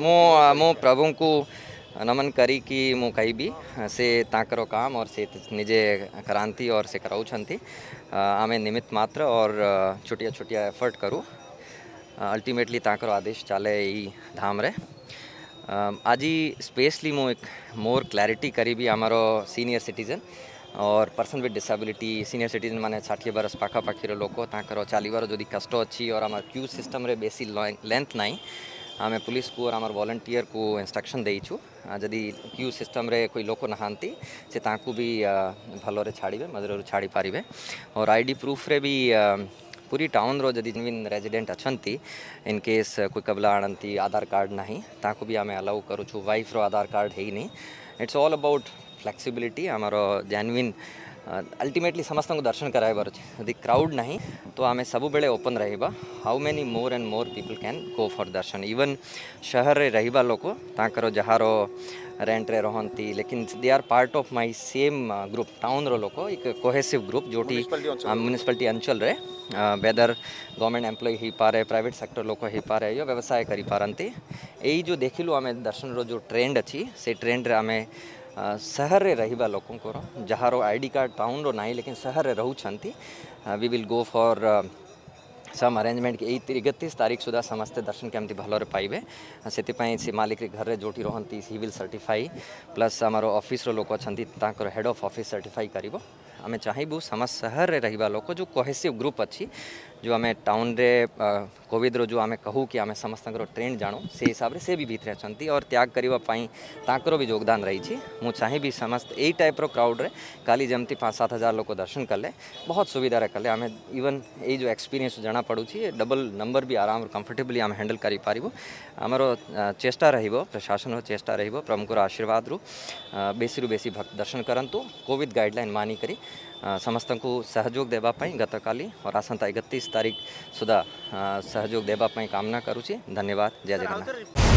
मु प्रभु को नमन करी कि मु कही भी से ताकर काम और से निजे करांती और से कराऊँच आमे निमित्त मात्र और छोटिया छोटिया एफर्ट करूँ अल्टिमेटली ताकर आदेश चले यही धाम रे आज स्पेशली मु एक मोर क्लैरिटी करी भी आमर सीनियर सिटीजन और person with disability senior citizen मैंने षाठी बरस पाखापाखि लोक चालवर जदि कष्ट अच्छी और आम क्यू सिस्टम रे बेसी लेंथ ना आम पुलिस को आम भलेयर को इनस्ट्रक्शन देचु जदि क्यू सिस्टम रे कोई लोक नहांती से ताकू भी भल छाड़े मजर छाड़ी पारे और आईडी प्रूफ रे भी पूरी टाउन रो जदि जिन रेजिडेंट अच्छा इन केस कोई कबला आणती आधार कार्ड ना ताकू भी आम अलाउ करुचु वाइफ रो आधार कार्ड है इट्स ऑल अबाउट फ्लेक्सिबिलिटी आमर जेनविन ಅಲ್ಟಿಮೇಟ್ಲಿ समस्त दर्शन ಬರುತ್ತೆ यदि क्राउड ना तो आम सब बेले ओपन रहा how many more and more people can go for darshan even सहर में रहा लोक जार रेंट रे रहती लेकिन they are part of my same group town रो लोक एक कोहेसिव ग्रुप जो म्यूनिसिपालिटी अंचल रे वेदर गवर्नमेंट एम्प्लॉय हो पारे प्राइवेट सेक्टर लोक हो पारे या व्यवसाय करी पारंती यही जो देखिलु आमे दर्शन रो जो ट्रेंड अछि से ट्रेंड रे आमे ସହରରେ ରହିବା ଲୋକଙ୍କର ଯାହାର ଆଇ ଡି କାର୍ଡ଼ ଟାଉନର ନାହିଁ ଲେକିନ୍ ସହରରେ ରହୁଛନ୍ତି we will go for some arrangement कि इकतीस तारीख सुधा समस्ते दर्शन केमती भलरे पाइबे से मालिक घर जो रहती हि विल सर्टिफाई प्लस आम अफिस्र लोक अच्छा हेड अफ अफिस् सर्टिफाई कर आम चाहिए समस्त सहर रही लोक जो कोहेसिव ग्रुप अच्छी जो आम टाउन रो जो आम कहू कि आम समस्त ट्रेंड जाणु से हिसाब से भी भितर अच्छा और त्याग करने भी योगदान रही चाहिए समस्त यही टाइप्र क्राउड्रे का जमी पाँच सात हजार लोक दर्शन कले बहुत सुविधा कले आम इवन यो एक्सपीरियंस जना पड़ू डबल नंबर भी आराम कम्फर्टेबली आम हैंडल करें आमर चेषा रशासन चेष्टा रमुखर आशीर्वाद रू बेसी बेसी भक्त दर्शन करूँ कॉविड गाइडल मानिकारी समस्त को सहयोग देवाई गत काली और आसंता एकतीस तारीख सुधा सहयोग देवाई कामना करुच्छी धन्यवाद जय जगन्नाथ